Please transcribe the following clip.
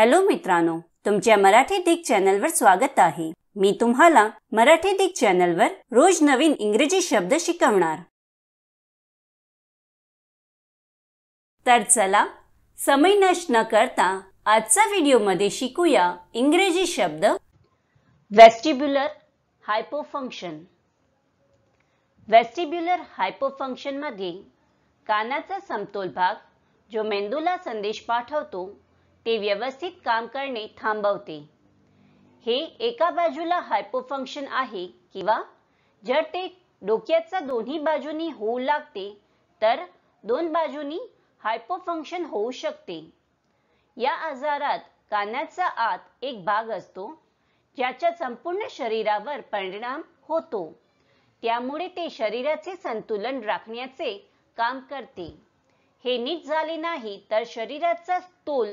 hello मित्रांनो तुमच्या Marathi channel चॅनलवर स्वागत आहे मी तुम्हाला मराठी चॅनल चॅनलवर रोज नवीन इंग्रजी शब्द शिकवणार तर चला समय नष्ट न करता आजचा मध्ये शिकूया इंग्रजी शब्द vestibular hypo function vestibular hypo फंक्शनमध्ये कानाचा समतोल भाग जो मेंदूला संदेश पाठवतो ते व्यवस्थित काम करणे थांबवते हे एका बाजूला हायपोफंक्शन आहे किंवा जर ते डोक्याचा दोन्ही बाजूनी होऊ लागते तर दोन बाजूनी हायपोफंक्शन होऊ शकते या आजारात कानाचा आत एक भाग असतो ज्याच्या संपूर्ण शरीरावर परिणाम होतो त्यामुळे ते शरीराचे संतुलन राखण्याचे काम करते हे नीट झाले नाही तर शरीराचा तोल